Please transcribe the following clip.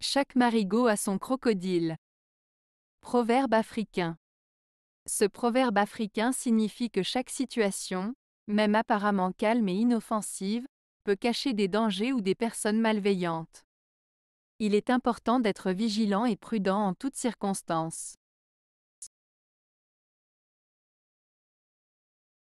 Chaque marigot a son crocodile. Proverbe africain. Ce proverbe africain signifie que chaque situation, même apparemment calme et inoffensive, peut cacher des dangers ou des personnes malveillantes. Il est important d'être vigilant et prudent en toutes circonstances.